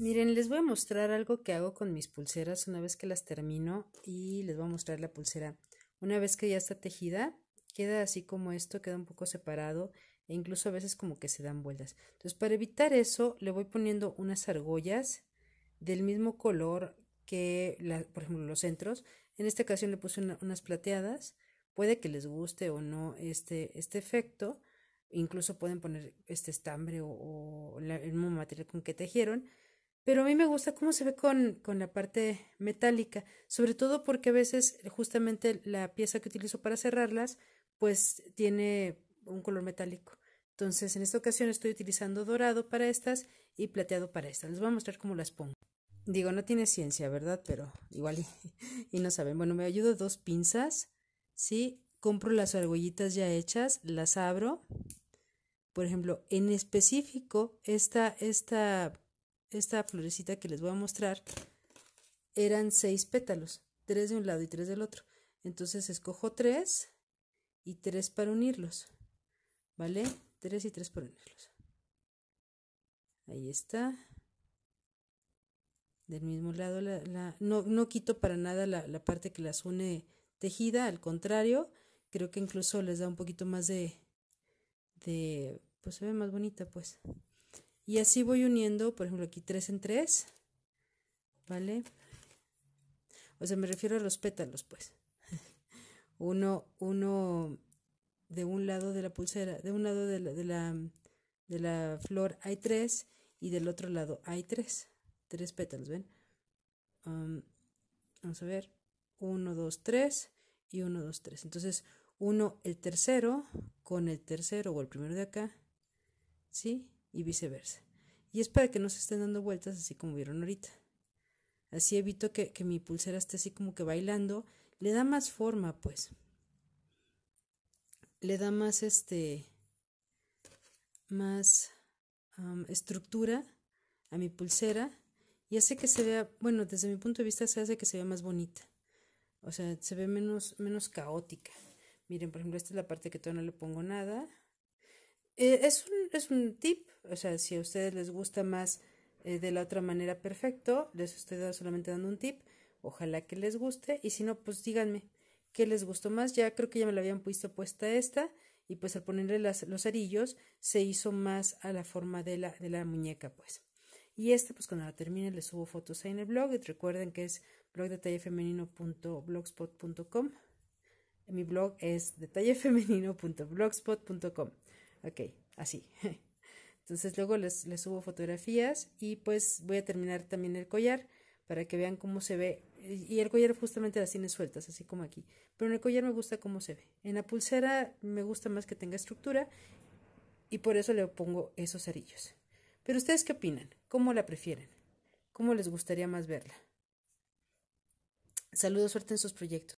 Miren, les voy a mostrar algo que hago con mis pulseras una vez que las termino y les voy a mostrar la pulsera. Una vez que ya está tejida, queda así como esto, queda un poco separado e incluso a veces como que se dan vueltas. Entonces, para evitar eso, le voy poniendo unas argollas del mismo color que, por ejemplo, los centros. En esta ocasión le puse unas plateadas. Puede que les guste o no este, este efecto. Incluso pueden poner este estambre o, el mismo material con que tejieron pero a mí me gusta cómo se ve con, la parte metálica, sobre todo porque a veces eh, justamente la pieza que utilizo para cerrarlas, pues tiene un color metálico. Entonces, en esta ocasión estoy utilizando dorado para estas y plateado para estas. Les voy a mostrar cómo las pongo. Digo, no tiene ciencia, ¿verdad? Pero igual y, no saben. Bueno, me ayudo dos pinzas, ¿sí? Compro las argollitas ya hechas, las abro. Por ejemplo, en específico, esta, esta esta florecita que les voy a mostrar, eran seis pétalos, tres de un lado y tres del otro. Entonces escojo tres y tres para unirlos. ¿Vale? Tres y tres para unirlos. Ahí está. Del mismo lado, la, no, no, quito para nada la, la parte que las une tejida, al contrario, creo que incluso les da un poquito más de, de pues se ve más bonita, pues. Y así voy uniendo, por ejemplo, aquí tres en tres, ¿vale? O sea, me refiero a los pétalos, pues. Uno, uno de un lado de la pulsera, de un lado de la, de la, flor hay tres y del otro lado hay tres, tres pétalos, ¿ven? Um, vamos a ver, uno, dos, tres y uno, dos, tres. Entonces, uno, el tercero, con el tercero o el primero de acá, ¿sí? y viceversa. Y es para que no se estén dando vueltas así como vieron ahorita. Así evito que, mi pulsera esté así como que bailando. Le da más forma, pues. Le da más este. más estructura a mi pulsera. Y hace que se vea, bueno, desde mi punto de vista se hace que se vea más bonita. O sea, se ve menos, menos caótica. Miren, por ejemplo, esta es la parte que todavía no le pongo nada. Eh, es, un, es un tip, o sea, si a ustedes les gusta más eh, de la otra manera, perfecto, les estoy solamente dando un tip, ojalá que les guste, y si no, pues díganme qué les gustó más, ya creo que ya me la habían puesto puesta esta, y pues al ponerle los arillos se hizo más a la forma de la, de la muñeca, pues. Y este, pues cuando la termine, les subo fotos ahí en el blog. recuerden que es blogdetallefemenino.blogspot.com. Mi blog es detallefemenino.blogspot.com. Ok, así. Entonces luego les, les subo fotografías y pues voy a terminar también el collar para que vean cómo se ve. Y el collar justamente las tiene sueltas, así como aquí. Pero en el collar me gusta cómo se ve. En la pulsera me gusta más que tenga estructura y por eso le pongo esos arillos. Pero ustedes qué opinan? ¿Cómo la prefieren? ¿Cómo les gustaría más verla? Saludos, suerte en sus proyectos.